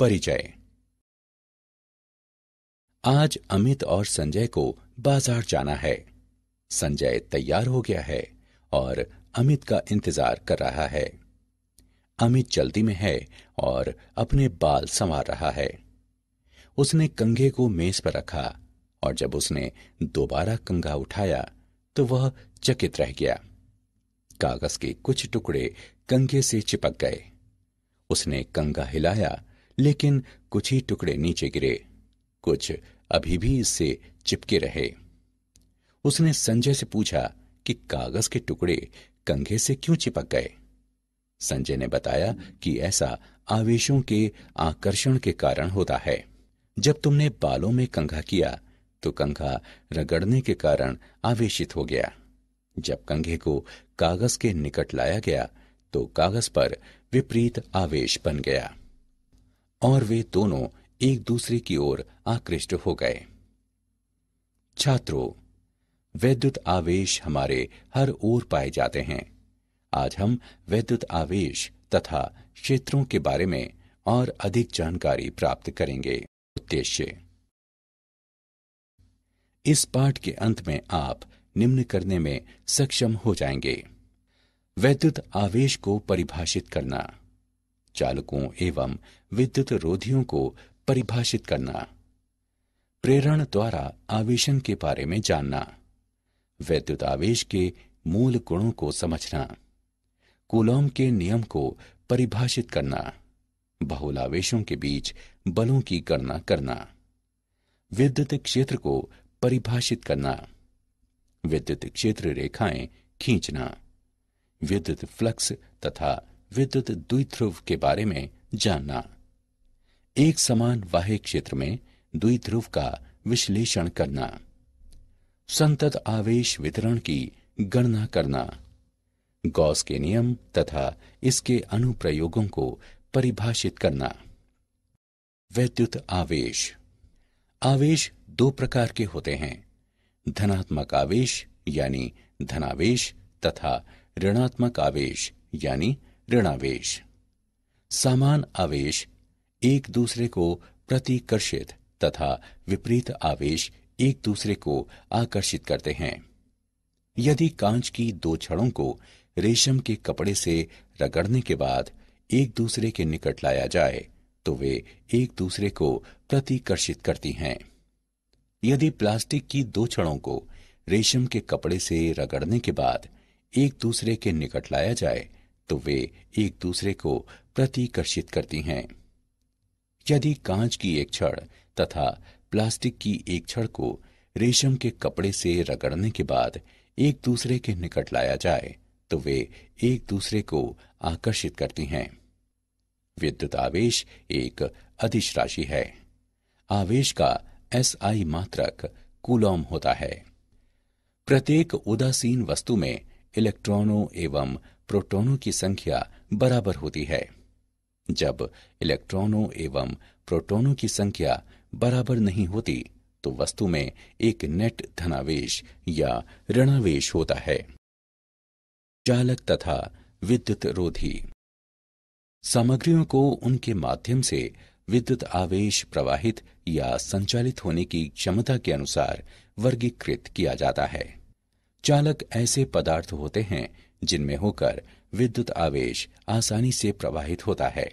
परिचय आज अमित और संजय को बाजार जाना है संजय तैयार हो गया है और अमित का इंतजार कर रहा है अमित जल्दी में है और अपने बाल संवार रहा है उसने कंघे को मेज पर रखा और जब उसने दोबारा कंघा उठाया तो वह चकित रह गया कागज के कुछ टुकड़े कंघे से चिपक गए उसने कंघा हिलाया लेकिन कुछ ही टुकड़े नीचे गिरे कुछ अभी भी इससे चिपके रहे उसने संजय से पूछा कि कागज के टुकड़े कंघे से क्यों चिपक गए संजय ने बताया कि ऐसा आवेशों के आकर्षण के कारण होता है जब तुमने बालों में कंघा किया तो कंघा रगड़ने के कारण आवेशित हो गया जब कंघे को कागज के निकट लाया गया तो कागज पर विपरीत आवेश बन गया और वे दोनों एक दूसरे की ओर आकृष्ट हो गए छात्रों वैद्युत आवेश हमारे हर ओर पाए जाते हैं आज हम वैद्युत आवेश तथा क्षेत्रों के बारे में और अधिक जानकारी प्राप्त करेंगे उद्देश्य इस पाठ के अंत में आप निम्न करने में सक्षम हो जाएंगे वैद्युत आवेश को परिभाषित करना चालकों एवं विद्युत रोधियों को परिभाषित करना प्रेरण द्वारा आवेशन के बारे में जानना वैद्युत आवेश के मूल गुणों को समझना कोलोम के नियम को परिभाषित करना बहुल आवेशों के बीच बलों की गणना करना विद्युत क्षेत्र को परिभाषित करना विद्युत क्षेत्र रेखाएं खींचना विद्युत फ्लक्स तथा विद्युत द्विध्रुव के बारे में जानना एक समान वाह्य क्षेत्र में द्विध्रुव का विश्लेषण करना संतत आवेश वितरण की गणना करना गॉस के नियम तथा इसके अनुप्रयोगों को परिभाषित करना वैद्युत आवेश आवेश दो प्रकार के होते हैं धनात्मक आवेश यानी धनावेश तथा ऋणात्मक आवेश यानी ऋणावेश समान आवेश एक दूसरे को प्रतिकर्षित तथा विपरीत आवेश एक दूसरे को आकर्षित करते हैं यदि कांच की दो छड़ों को रेशम के कपड़े से रगड़ने के बाद एक दूसरे के निकट लाया जाए तो वे एक दूसरे को प्रतिकर्षित करती हैं यदि प्लास्टिक की दो छड़ों को रेशम के कपड़े से रगड़ने के बाद एक दूसरे के निकट लाया जाए तो वे एक दूसरे को प्रतिकर्षित करती हैं यदि कांच की एक छड़ तथा प्लास्टिक की एक छड़ को रेशम के कपड़े से रगड़ने के बाद एक दूसरे के निकट लाया जाए तो वे एक दूसरे को आकर्षित करती हैं विद्युत आवेश एक अधिश राशि है आवेश का एस आई मात्रक कूलॉम होता है प्रत्येक उदासीन वस्तु में इलेक्ट्रॉनों एवं प्रोटोनों की संख्या बराबर होती है जब इलेक्ट्रॉनों एवं प्रोटोनों की संख्या बराबर नहीं होती तो वस्तु में एक नेट धनावेश या ऋणावेश होता है चालक तथा विद्युत रोधी सामग्रियों को उनके माध्यम से विद्युत आवेश प्रवाहित या संचालित होने की क्षमता के अनुसार वर्गीकृत किया जाता है चालक ऐसे पदार्थ होते हैं जिनमें होकर विद्युत आवेश आसानी से प्रवाहित होता है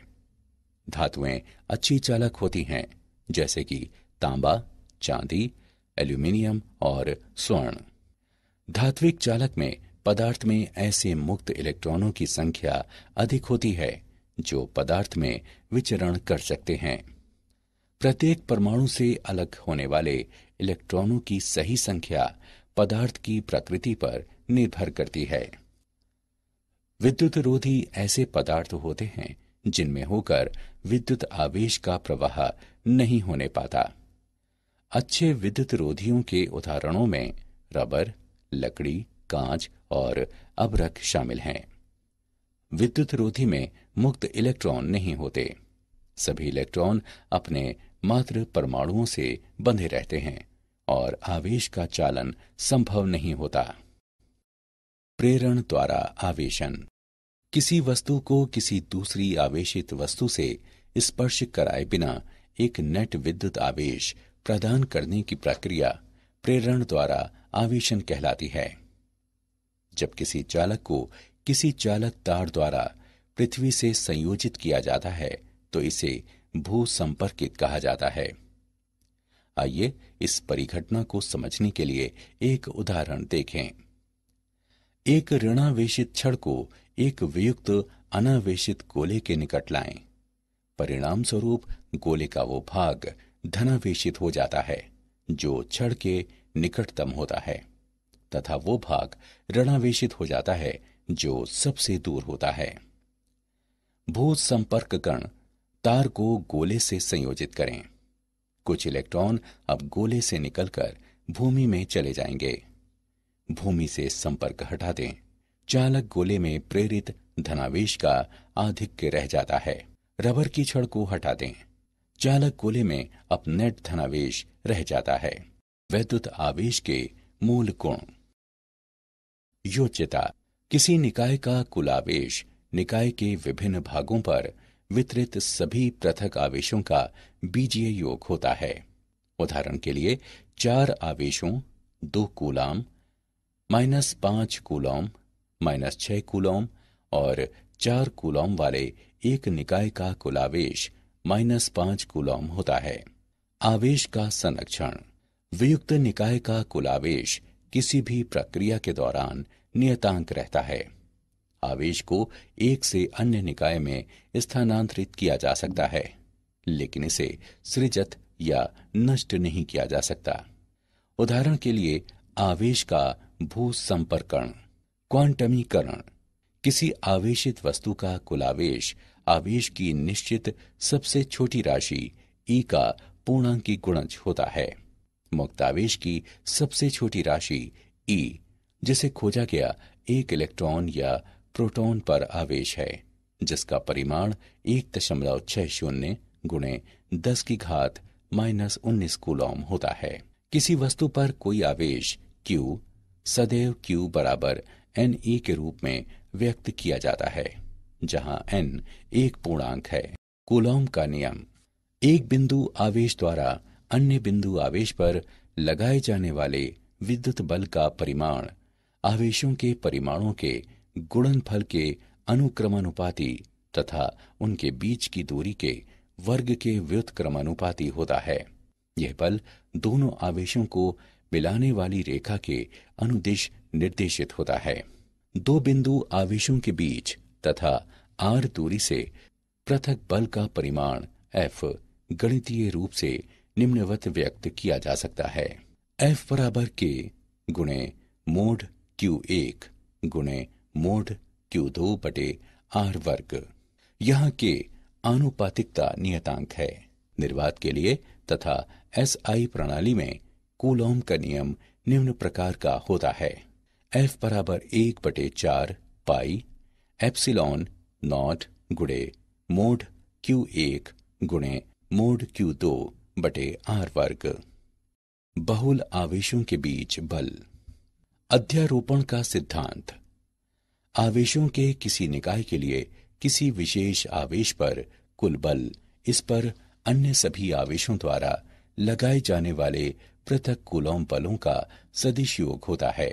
धातुएं अच्छी चालक होती हैं जैसे कि तांबा चांदी एल्यूमिनियम और स्वर्ण धात्विक चालक में पदार्थ में ऐसे मुक्त इलेक्ट्रॉनों की संख्या अधिक होती है जो पदार्थ में विचरण कर सकते हैं प्रत्येक परमाणु से अलग होने वाले इलेक्ट्रॉनों की सही संख्या पदार्थ की प्रकृति पर निर्भर करती है विद्युत रोधी ऐसे पदार्थ होते हैं जिनमें होकर विद्युत आवेश का प्रवाह नहीं होने पाता अच्छे विद्युत रोधियों के उदाहरणों में रबर लकड़ी कांच और अबरक शामिल हैं विद्युत रोधी में मुक्त इलेक्ट्रॉन नहीं होते सभी इलेक्ट्रॉन अपने मात्र परमाणुओं से बंधे रहते हैं और आवेश का चालन संभव नहीं होता प्रेरण द्वारा आवेशन किसी वस्तु को किसी दूसरी आवेशित वस्तु से स्पर्श कराए बिना एक नेट विद्युत आवेश प्रदान करने की प्रक्रिया प्रेरण द्वारा आवेशन कहलाती है जब किसी चालक को किसी चालक तार द्वारा पृथ्वी से संयोजित किया जाता है तो इसे भू संपर्कित कहा जाता है आइए इस परिघटना को समझने के लिए एक उदाहरण देखें एक ऋणावेशित छड़ को एक वियुक्त अनावेशित गोले के निकट लाएं। परिणाम स्वरूप गोले का वो भाग धनावेशित हो जाता है जो छड़ के निकटतम होता है तथा वो भाग ऋणावेशित हो जाता है जो सबसे दूर होता है भूत संपर्क कण तार को गोले से संयोजित करें कुछ इलेक्ट्रॉन अब गोले से निकलकर भूमि में चले जाएंगे भूमि से संपर्क हटा दें चालक गोले में प्रेरित धनावेश का आधिक्य रह जाता है रबर की छड़ को हटा दें चालक गोले में अपनेट धनावेश रह जाता है वैद्युत आवेश के मूल गुण योच्यता किसी निकाय का कुलावेश निकाय के विभिन्न भागों पर वितरित सभी पृथक आवेशों का बीजीय योग होता है उदाहरण के लिए चार आवेशों दो कूलाम माइनस पांच कूलॉम माइनस छह कूलॉम और चार कूलॉम वाले एक निकाय का कुलावेश माइनस पांच कूलॉम होता है आवेश का संरक्षण वियुक्त निकाय का कुलावेश किसी भी प्रक्रिया के दौरान नियतांक रहता है आवेश को एक से अन्य निकाय में स्थानांतरित किया जा सकता है लेकिन इसे सृजत या नष्ट नहीं किया जा सकता उदाहरण के लिए आवेश का भू संपर्कण क्वांटमीकरण किसी आवेशित वस्तु का कुल आवेश आवेश की निश्चित सबसे छोटी राशि ई का पूर्णांकी गुणज होता है मुक्तावेश की सबसे छोटी राशि ई जिसे खोजा गया एक इलेक्ट्रॉन या प्रोटॉन पर आवेश है जिसका परिमाण एक दशमलव छह शून्य गुणे दस की घात माइनस उन्नीस कुलॉम होता है किसी वस्तु पर कोई आवेश क्यू सदैव Q बराबर एन ए e के रूप में व्यक्त किया जाता है जहां एन एक पूर्णांक है कुलोम का नियम एक बिंदु आवेश द्वारा अन्य बिंदु आवेश पर लगाए जाने वाले विद्युत बल का परिमाण आवेशों के परिमाणों के गुणनफल के अनुक्रमानुपाती तथा उनके बीच की दूरी के वर्ग के व्युतक्रमानुपाती होता है यह बल दोनों आवेशों को मिलाने वाली रेखा के अनुदिश निर्देशित होता है दो बिंदु आवेशों के बीच तथा आर दूरी से पृथक बल का परिमाण एफ गणितीय रूप से निम्नवत व्यक्त किया जा सकता है एफ बराबर के गुणे मोड क्यू एक गुणे मोड क्यू दो बटे आर वर्ग यहाँ के आनुपातिकता नियतांक है निर्वात के लिए तथा एस आई प्रणाली में कूलोम का नियम निम्न प्रकार का होता है एफ बराबर एक बटे चार पाई एप्सिलॉन नॉट गुड़े मोड क्यू एक गुणे मोड क्यू दो बटे आर वर्ग बहुल आवेशों के बीच बल अध्यारोपण का सिद्धांत आवेशों के किसी निकाय के लिए किसी विशेष आवेश पर कुल बल इस पर अन्य सभी आवेशों द्वारा लगाए जाने वाले पृथक कुलोम बलों का सदिश योग होता है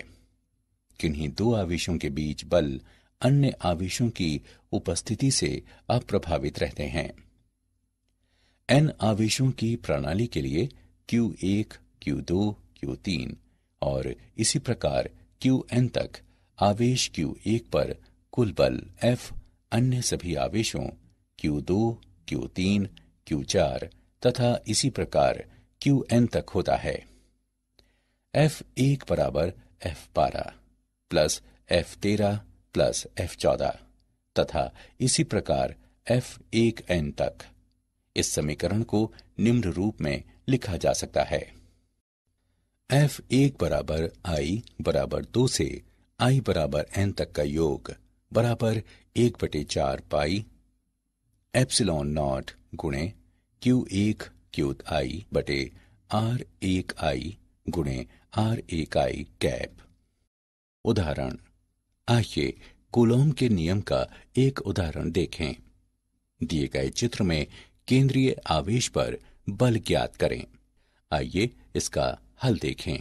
किन्हीं दो आवेशों के बीच बल अन्य आवेशों की उपस्थिति से अप्रभावित रहते हैं एन आवेशों की प्रणाली के लिए क्यू एक क्यू दो क्यू तीन और इसी प्रकार क्यू एन तक आवेश क्यू एक पर कुल बल एफ अन्य सभी आवेशों क्यू दो क्यू तीन क्यू चार तथा इसी प्रकार क्यू एन तक होता है एफ एक बराबर एफ बारह प्लस एफ तेरह प्लस एफ चौदह तथा इसी प्रकार एफ एक एन तक इस समीकरण को निम्न रूप में लिखा जा सकता है एफ एक बराबर आई बराबर दो से आई बराबर एन तक का योग बराबर एक बटे चार पाई एप्सिलॉन नॉट गुणे क्यू एक क्यूत आई बटे आर एक आई गुणे आर एक आई कैप उदाहरण आइए कुलोम के नियम का एक उदाहरण देखें दिए गए चित्र में केंद्रीय आवेश पर बल ज्ञात करें आइए इसका हल देखें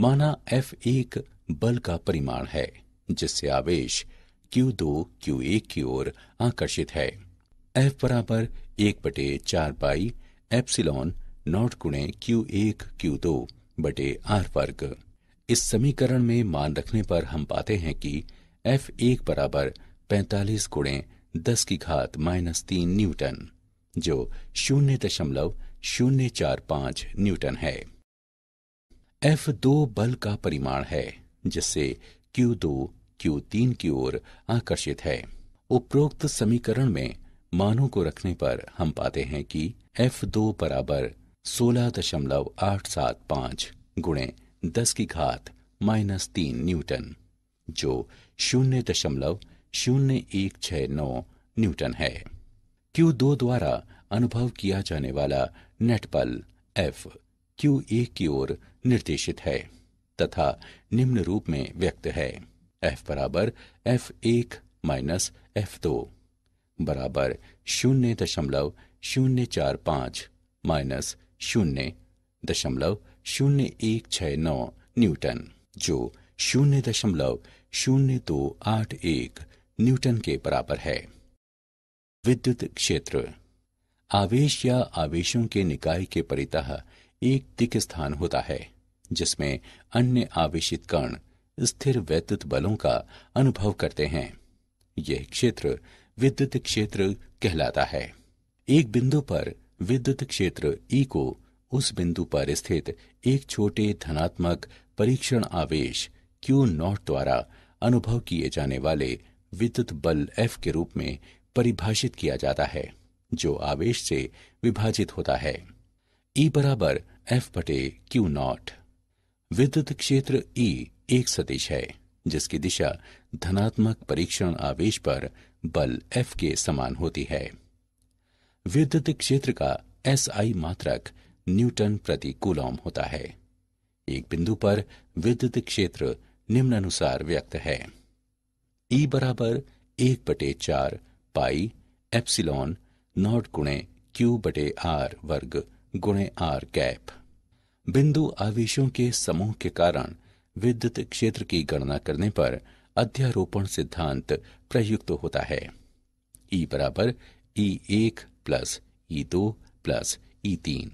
माना एफ एक बल का परिमाण है जिससे आवेश Q2 Q1 की ओर आकर्षित है F बराबर एक बटे चार पाई एप्सिलॉन नॉट गुणे क्यू एक क्यू दो बटे आर वर्ग इस समीकरण में मान रखने पर हम पाते हैं कि एफ एक बराबर पैंतालीस गुणे दस की घात माइनस तीन न्यूटन जो शून्य दशमलव शून्य चार पांच न्यूटन है एफ दो बल का परिमाण है जिससे क्यू दो क्यू तीन की ओर आकर्षित है उपरोक्त समीकरण में मानों को रखने पर हम पाते हैं कि एफ दो बराबर सोलह दशमलव आठ सात पांच गुणे दस की घात माइनस तीन न्यूटन जो शून्य दशमलव शून्य एक छः नौ न्यूटन है क्यू दो द्वारा अनुभव किया जाने वाला नेट बल एफ क्यू एक की ओर निर्देशित है तथा निम्न रूप में व्यक्त है एफ बराबर एफ एक माइनस एफ दो बराबर शून्य दशमलव शून्य चार पाँच माइनस शून्य दशमलव शून्य एक छः नौ न्यूटन जो शून्य दशमलव शून्य दो आठ एक न्यूटन के बराबर है विद्युत क्षेत्र आवेश या आवेशों के निकाय के परितः एक तिक स्थान होता है जिसमें अन्य आवेशित कण स्थिर वैद्युत बलों का अनुभव करते हैं यह क्षेत्र विद्युत क्षेत्र कहलाता है एक बिंदु पर विद्युत क्षेत्र ई e को उस बिंदु पर स्थित एक छोटे धनात्मक परीक्षण आवेश क्यू नॉट द्वारा अनुभव किए जाने वाले विद्युत बल एफ के रूप में परिभाषित किया जाता है जो आवेश से विभाजित होता है ई e बराबर एफ बटे क्यू नॉट विद्युत क्षेत्र ई e एक सदिश है जिसकी दिशा धनात्मक परीक्षण आवेश पर बल एफ के समान होती है विद्युत क्षेत्र का एस आई मात्रक न्यूटन प्रति कूलम होता है एक बिंदु पर विद्युत क्षेत्र निम्नानुसार व्यक्त है ई e बराबर एक बटे चार पाई एप्सिलॉन नॉट गुणे क्यू बटे आर वर्ग गुणे आर कैप बिंदु आवेशों के समूह के कारण विद्युत क्षेत्र की गणना करने पर अध्यारोपण सिद्धांत प्रयुक्त होता है ई e बराबर ई e एक प्लस ई दो प्लस ई तीन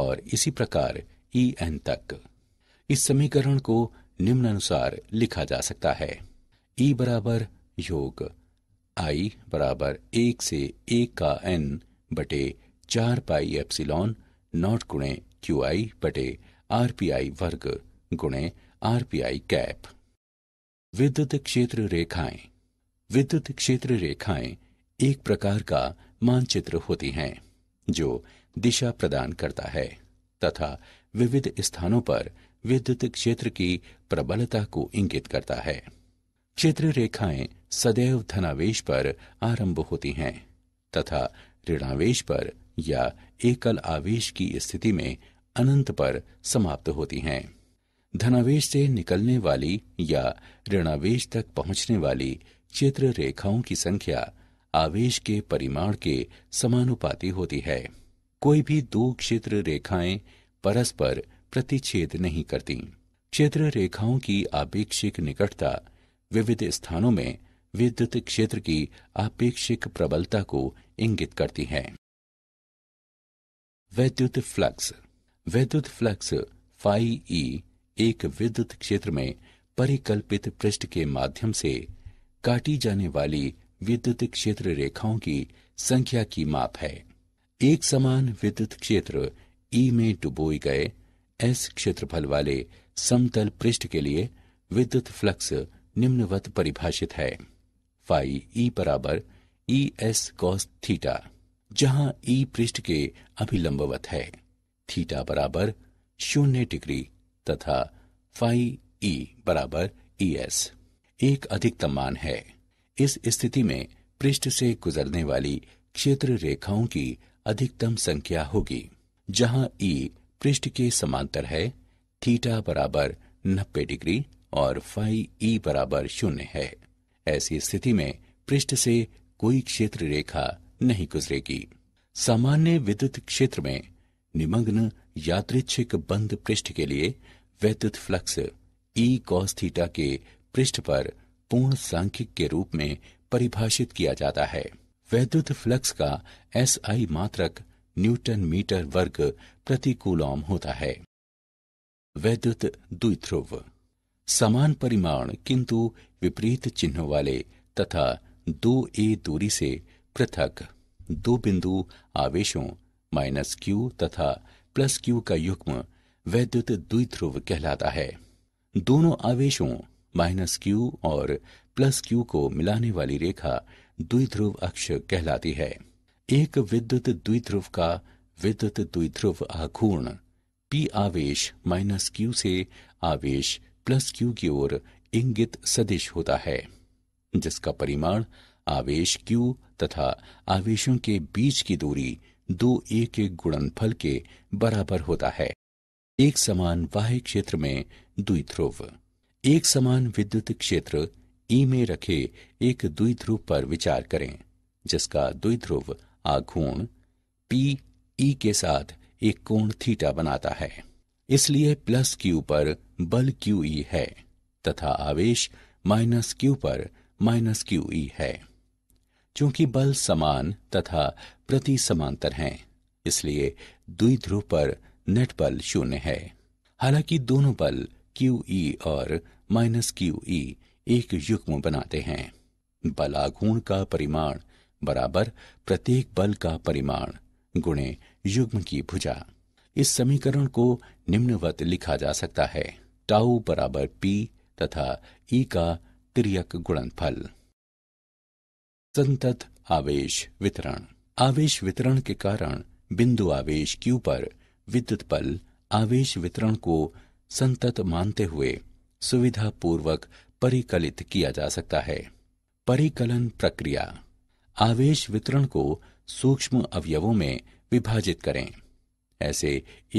और इसी प्रकार ई एन तक इस समीकरण को निम्नानुसार लिखा जा सकता है ई बराबर योग आई बराबर एक से एक का एन बटे चार पाई एप्सिलॉन नॉट गुणे क्यू आई बटे आर पी आई वर्ग गुणे आर पी आई कैप विद्युत क्षेत्र रेखाएं विद्युत क्षेत्र रेखाएं एक प्रकार का मानचित्र होती हैं जो दिशा प्रदान करता है तथा विविध स्थानों पर विद्युत क्षेत्र की प्रबलता को इंगित करता है क्षेत्र रेखाएं सदैव धनावेश पर आरंभ होती हैं तथा ऋणावेश पर या एकल आवेश की स्थिति में अनंत पर समाप्त होती हैं धनावेश से निकलने वाली या ऋणावेश तक पहुंचने वाली क्षेत्र रेखाओं की संख्या आवेश के परिमाण के समानुपाती होती है कोई भी दो क्षेत्र रेखाएं परस्पर प्रतिच्छेद नहीं करती क्षेत्र रेखाओं की आपेक्षिक निकटता विविध स्थानों में विद्युत क्षेत्र की आपेक्षिक प्रबलता को इंगित करती है वैद्युत फ्लक्स वैद्युत फ्लक्स फाई ई एक विद्युत क्षेत्र में परिकल्पित पृष्ठ के माध्यम से काटी जाने वाली विद्युत क्षेत्र रेखाओं की संख्या की माप है एक समान विद्युत क्षेत्र ई e में डुबोए गए एस क्षेत्रफल वाले समतल पृष्ठ के लिए विद्युत फ्लक्स निम्नवत परिभाषित है फाई ई e बराबर ई एस कॉस थीटा जहां ई e पृष्ठ के अभिलंबवत है थीटा बराबर शून्य डिग्री तथा फाई ई बराबर ई एस एक अधिकतम मान है इस स्थिति में पृष्ठ से गुजरने वाली क्षेत्र रेखाओं की अधिकतम संख्या होगी जहां ई e पृष्ठ के समांतर है थीटा बराबर नब्बे डिग्री और फाइ ई e बराबर शून्य है ऐसी स्थिति में पृष्ठ से कोई क्षेत्र रेखा नहीं गुजरेगी सामान्य विद्युत क्षेत्र में निमग्न यात्रिक बंद पृष्ठ के लिए वैद्युत flux E e cos theta के पृष्ठ पर पूर्ण सांख्यिक के रूप में परिभाषित किया जाता है वैद्युत फ्लक्स का एस आई मात्रक न्यूटन मीटर वर्ग प्रति कूलॉम होता है वैद्युत द्विध्रुव समान परिमाण किंतु विपरीत चिन्हों वाले तथा दो ए दूरी से पृथक दो बिंदु आवेशों माइनस क्यू तथा प्लस क्यू का युग्म वैद्युत द्विध्रुव कहलाता है दोनों आवेशों माइनस क्यू और प्लस क्यू को मिलाने वाली रेखा द्विध्रुव अक्ष कहलाती है एक विद्युत द्विध्रुव का विद्युत द्विध्रुव आघूर्ण पी आवेश माइनस क्यू से आवेश प्लस क्यू की ओर इंगित सदिश होता है जिसका परिमाण आवेश क्यू तथा आवेशों के बीच की दूरी दो एक एक गुणनफल के बराबर होता है एक समान वाह्य क्षेत्र में द्विध्रुव एक समान विद्युत क्षेत्र ई में रखे एक द्विध्रुव पर विचार करें जिसका द्विध्रुव आघूर्ण पी ई के साथ एक कोण थीटा बनाता है इसलिए प्लस क्यू पर बल क्यू ई है तथा आवेश माइनस क्यू पर माइनस क्यू ई है चूंकि बल समान तथा प्रति समांतर हैं इसलिए द्विध्रुव पर नेट बल शून्य है हालांकि दोनों बल क्यू ई और माइनस क्यू ई एक युग्म बनाते हैं बलागुण का परिमाण बराबर प्रत्येक बल का परिमाण गुणे युग्म की भुजा इस समीकरण को निम्नवत लिखा जा सकता है टाउ बराबर पी तथा ई का तिरक गुणनफल संतत आवेश वितरण आवेश वितरण के कारण बिंदु आवेश क्यू पर विद्युत बल आवेश वितरण को संतत मानते हुए सुविधा पूर्वक परिकलित किया जा सकता है परिकलन प्रक्रिया आवेश वितरण को सूक्ष्म अवयवों में विभाजित करें ऐसे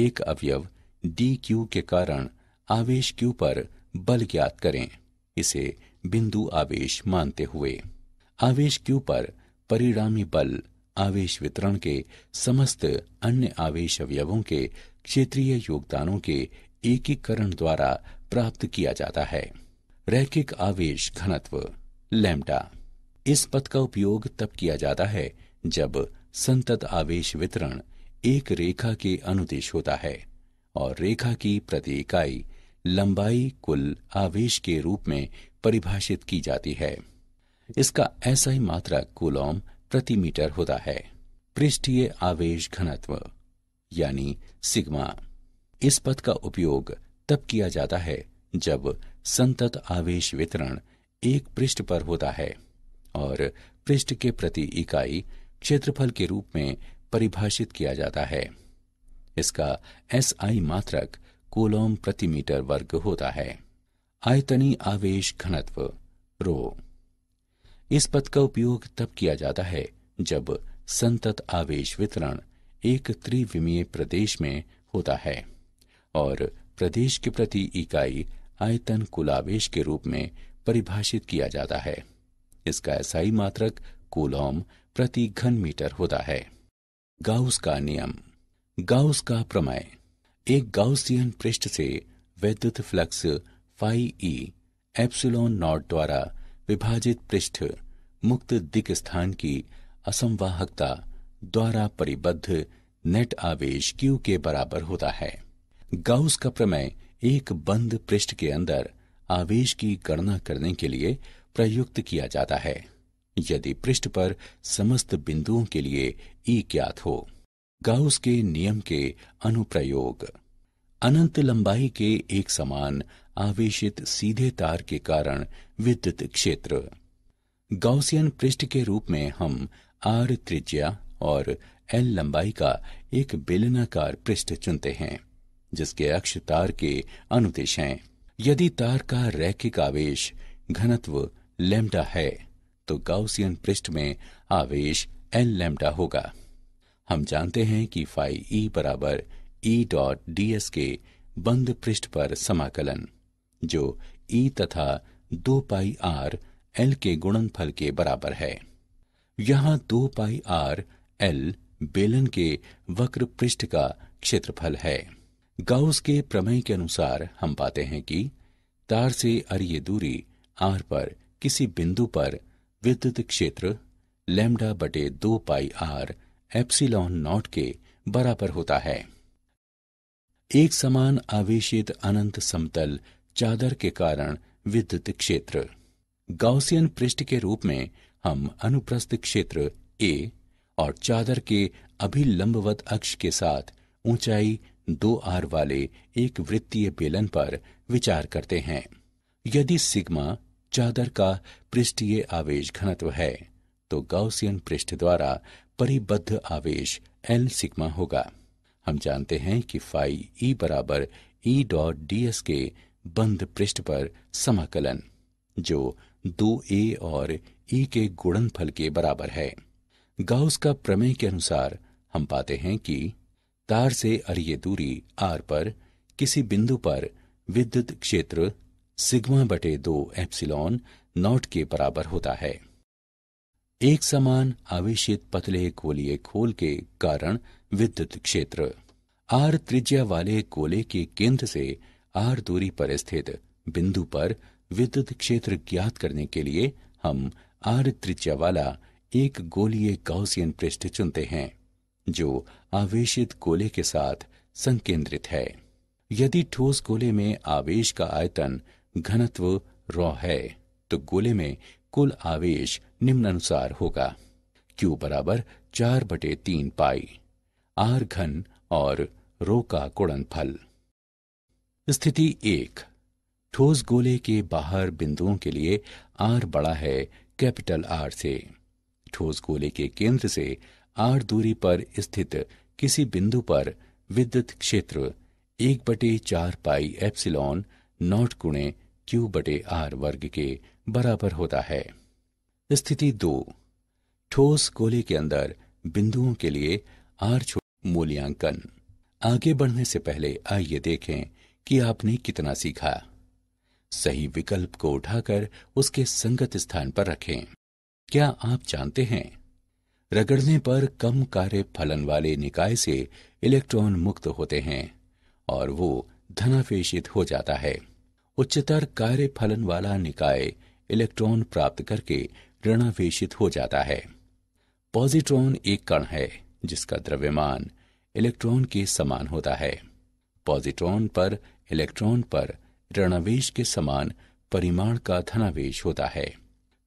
एक अवयव डी क्यू के कारण आवेश क्यू पर बल ज्ञात करें इसे बिंदु आवेश मानते हुए आवेश क्यू पर परिणामी बल आवेश वितरण के समस्त अन्य आवेश अवयवों के क्षेत्रीय योगदानों के एकीकरण द्वारा प्राप्त किया जाता है रैखिक आवेश घनत्व लैम्डा इस पद का उपयोग तब किया जाता है जब संतत आवेश वितरण एक रेखा के अनुदेश होता है और रेखा की प्रति इकाई लंबाई कुल आवेश के रूप में परिभाषित की जाती है इसका ऐसा ही मात्रा कोलोम प्रति मीटर होता है पृष्ठीय आवेश घनत्व यानी सिग्मा इस पद का उपयोग तब किया जाता है जब संतत आवेश वितरण एक पृष्ठ पर होता है और पृष्ठ के प्रति इकाई क्षेत्रफल के रूप में परिभाषित किया जाता है इसका एस आई मात्रक कोलोम प्रति मीटर वर्ग होता है आयतनी आवेश घनत्व रो इस पद का उपयोग तब किया जाता है जब संतत आवेश वितरण एक त्रिविमीय प्रदेश में होता है और प्रदेश के प्रति इकाई आयतन कुलावेश के रूप में परिभाषित किया जाता है इसका ऐसाई मात्रक कूलॉम प्रति घन मीटर होता है गाउस का नियम गाउस का प्रमेय एक गाउसियन पृष्ठ से वैद्युत flux phi E epsilon naught द्वारा विभाजित पृष्ठ मुक्त दिक स्थान की असंवाहकता द्वारा परिबद्ध नेट आवेश क्यू के बराबर होता है गाउस का प्रमेय एक बंद पृष्ठ के अंदर आवेश की गणना करने के लिए प्रयुक्त किया जाता है यदि पृष्ठ पर समस्त बिंदुओं के लिए ई e ज्ञात हो गाउस के नियम के अनुप्रयोग अनंत लंबाई के एक समान आवेशित सीधे तार के कारण विद्युत क्षेत्र गाउसियन पृष्ठ के रूप में हम आर त्रिज्या और एल लंबाई का एक बेलनाकार पृष्ठ चुनते हैं जिसके अक्ष तार के अनुदेश हैं यदि तार का रैखिक आवेश घनत्व लेमडा है तो गाउसियन पृष्ठ में आवेश एल लेमडा होगा हम जानते हैं कि फाई ई e बराबर E e dot d s के बंद पृष्ठ पर समाकलन जो ई e तथा दो पाई आर एल के गुणनफल के बराबर है यहाँ दो पाई आर एल बेलन के वक्र पृष्ठ का क्षेत्रफल है गाउस के प्रमेय के अनुसार हम पाते हैं कि तार से अरीय दूरी आर पर किसी बिंदु पर विद्युत क्षेत्र लैम्डा बटे दो पाई आर एप्सिलॉन नॉट के बराबर होता है एक समान आवेशित अनंत समतल चादर के कारण विद्युत क्षेत्र गाउसियन पृष्ठ के रूप में हम अनुप्रस्थ क्षेत्र ए और चादर के अभिलंबवत अक्ष के साथ ऊंचाई दो आर वाले एक वृत्तीय बेलन पर विचार करते हैं यदि सिग्मा चादर का पृष्ठीय आवेश घनत्व है तो गौसियन पृष्ठ द्वारा परिबद्ध आवेश एल सिग्मा होगा हम जानते हैं कि फाई ई e बराबर E e dot d s के बंद पृष्ठ पर समाकलन जो दो ए और ई e के गुणनफल के बराबर है गाउस का प्रमेय के अनुसार हम पाते हैं कि तार से अरिये दूरी आर पर किसी बिंदु पर विद्युत क्षेत्र सिग्मा बटे दो एप्सिलॉन नॉट के बराबर होता है एक समान आवेशित पतले गोलीय खोल के कारण विद्युत क्षेत्र आर त्रिज्या वाले गोले के केंद्र से आर दूरी पर स्थित बिंदु पर विद्युत क्षेत्र ज्ञात करने के लिए हम आर त्रिज्या वाला एक गोलीय गौसियन पृष्ठ चुनते हैं जो आवेशित गोले के साथ संकेंद्रित है यदि ठोस गोले में आवेश का आयतन घनत्व रॉ है तो गोले में कुल आवेश निम्नानुसार होगा क्यू बराबर चार बटे तीन पाई आर घन और रो का गुणनफल स्थिति एक ठोस गोले के बाहर बिंदुओं के लिए आर बड़ा है कैपिटल आर से ठोस गोले के केंद्र से आर दूरी पर स्थित किसी बिंदु पर विद्युत क्षेत्र एक बटे चार पाई एप्सिलॉन नॉट गुणे क्यू बटे आर वर्ग के बराबर होता है स्थिति दो ठोस गोले के अंदर बिंदुओं के लिए आर छोट मूल्यांकन आगे बढ़ने से पहले आइए देखें कि आपने कितना सीखा सही विकल्प को उठाकर उसके संगत स्थान पर रखें क्या आप जानते हैं रगड़ने पर कम कार्य फलन वाले निकाय से इलेक्ट्रॉन मुक्त होते हैं और वो धनापेशित हो जाता है उच्चतर कार्य फलन वाला निकाय इलेक्ट्रॉन प्राप्त करके ऋणावेशित हो जाता है पॉजिट्रॉन एक कण है जिसका द्रव्यमान इलेक्ट्रॉन के समान होता है पॉजिट्रॉन पर इलेक्ट्रॉन पर ऋणावेश के समान परिमाण का धनावेश होता है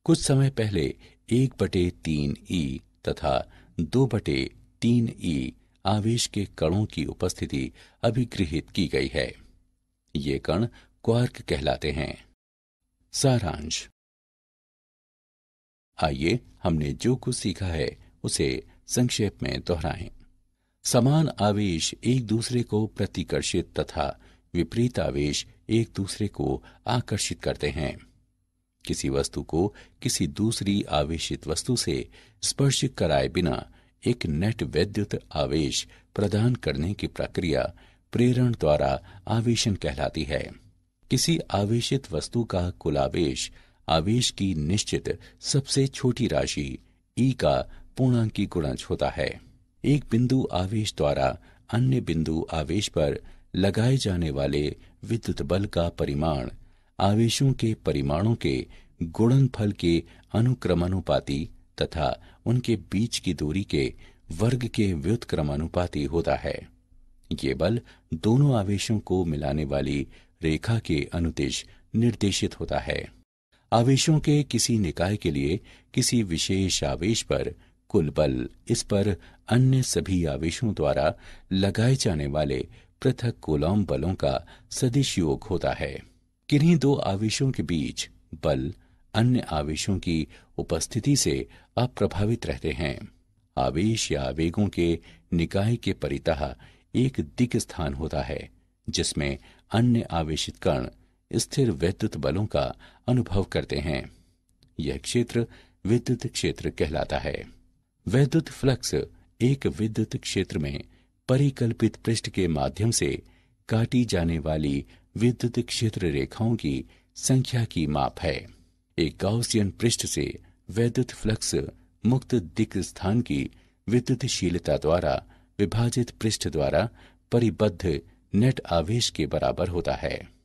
कुछ समय पहले एक बटे तीन ई तथा दो बटे तीन ई आवेश के कणों की उपस्थिति अभिगृहित की गई है ये कण क्वार्क कहलाते हैं सारांश आइए हमने जो कुछ सीखा है उसे संक्षेप में दोहराएं। समान आवेश एक दूसरे को प्रतिकर्षित तथा विपरीत आवेश एक दूसरे को आकर्षित करते हैं किसी वस्तु को किसी दूसरी आवेशित वस्तु से स्पर्श कराए बिना एक नेट वैद्युत आवेश प्रदान करने की प्रक्रिया प्रेरण द्वारा आवेशन कहलाती है किसी आवेशित वस्तु का कुल आवेश आवेश की निश्चित सबसे छोटी राशि ई e का पूर्णांकी गुणज होता है एक बिंदु आवेश द्वारा अन्य बिंदु आवेश पर लगाए जाने वाले विद्युत बल का परिमाण आवेशों के परिमाणों के गुणनफल के अनुक्रमानुपाती तथा उनके बीच की दूरी के वर्ग के क्रमानुपाति होता है ये बल दोनों आवेशों को मिलाने वाली रेखा के अनुदेश निर्देशित होता है आवेशों के किसी निकाय के लिए किसी विशेष आवेश पर कुल बल इस पर अन्य सभी आवेशों द्वारा लगाए जाने वाले पृथक कोलॉम बलों का सदिश योग होता है किन्हीं दो आवेशों के बीच बल अन्य आवेशों की उपस्थिति से अप्रभावित रहते हैं आवेश या आवेगों के निकाय के परिता एक दिग स्थान होता है जिसमें अन्य आवेशित कण स्थिर विद्युत बलों का अनुभव करते हैं यह क्षेत्र विद्युत क्षेत्र कहलाता है वैद्युत फ्लक्स एक विद्युत क्षेत्र में परिकल्पित पृष्ठ के माध्यम से काटी जाने वाली विद्युत क्षेत्र रेखाओं की संख्या की माप है एक गाउसियन पृष्ठ से वैद्युत फ्लक्स मुक्त दिक स्थान की विद्युतशीलता द्वारा विभाजित पृष्ठ द्वारा परिबद्ध नेट आवेश के बराबर होता है